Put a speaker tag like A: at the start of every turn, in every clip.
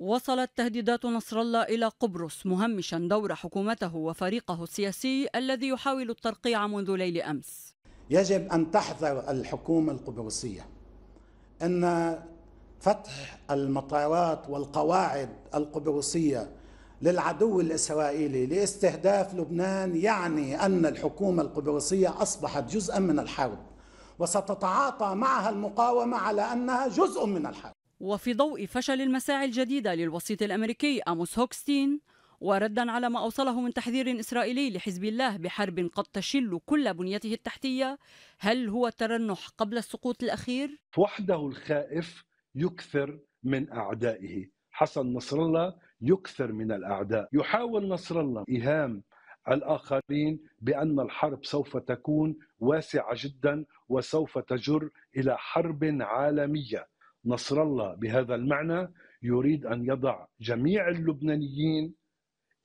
A: وصلت تهديدات نصر الله إلى قبرص مهمشا دور حكومته وفريقه السياسي الذي يحاول الترقيع منذ ليل أمس
B: يجب أن تحذر الحكومة القبرصية أن فتح المطارات والقواعد القبرصية للعدو الإسرائيلي لاستهداف لبنان يعني أن الحكومة القبرصية أصبحت جزءا من الحرب وستتعاطى معها المقاومة على أنها جزء من الحرب
A: وفي ضوء فشل المساعي الجديدة للوسيط الأمريكي أموس هوكستين وردا على ما أوصله من تحذير إسرائيلي لحزب الله بحرب قد تشل كل بنيته التحتية هل هو ترنح قبل السقوط الأخير؟
C: وحده الخائف يكثر من أعدائه حسن نصر الله يكثر من الأعداء يحاول نصر الله إيهام الآخرين بأن الحرب سوف تكون واسعة جدا وسوف تجر إلى حرب عالمية نصر الله بهذا المعنى يريد ان يضع جميع اللبنانيين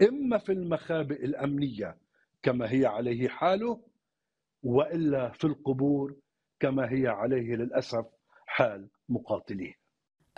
C: اما في المخابئ الامنيه كما هي عليه حاله والا في القبور كما هي عليه للاسف حال مقاتليه.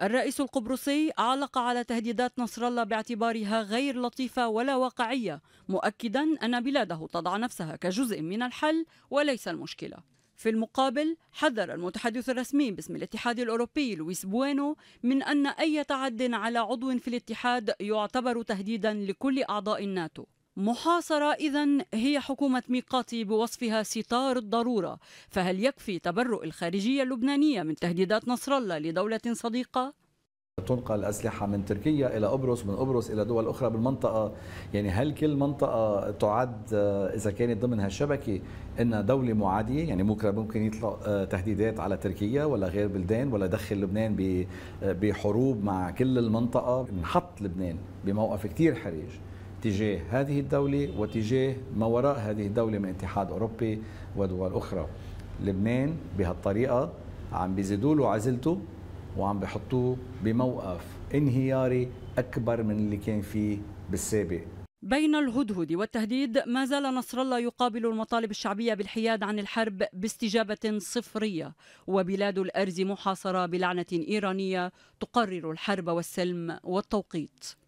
A: الرئيس القبرصي علق على تهديدات نصر الله باعتبارها غير لطيفه ولا واقعيه، مؤكدا ان بلاده تضع نفسها كجزء من الحل وليس المشكله. في المقابل حذر المتحدث الرسمي باسم الاتحاد الأوروبي لويس بوينو من أن أي تعد على عضو في الاتحاد يعتبر تهديدا لكل أعضاء الناتو محاصرة إذا هي حكومة ميقاتي بوصفها ستار الضرورة فهل يكفي تبرؤ الخارجية اللبنانية من تهديدات نصر الله لدولة صديقة؟
D: تنقل أسلحة من تركيا إلى قبرص من قبرص إلى دول أخرى بالمنطقة يعني هل كل منطقة تعد آه، إذا كانت ضمن هالشبكة إنها دولة معادية يعني بكره ممكن يطلق آه، تهديدات على تركيا ولا غير بلدان ولا دخل لبنان آه، بحروب مع كل المنطقة نحط لبنان بموقف كثير حرج تجاه هذه الدولة وتجاه ما وراء هذه الدولة من اتحاد أوروبي ودول أخرى لبنان بهالطريقة عم بيزيدوا له عزلته وعم بحطوه بموقف انهياري أكبر من اللي كان فيه بالسابق
A: بين الهدهد والتهديد ما زال نصر الله يقابل المطالب الشعبية بالحياد عن الحرب باستجابة صفرية وبلاد الأرز محاصرة بلعنة إيرانية تقرر الحرب والسلم والتوقيت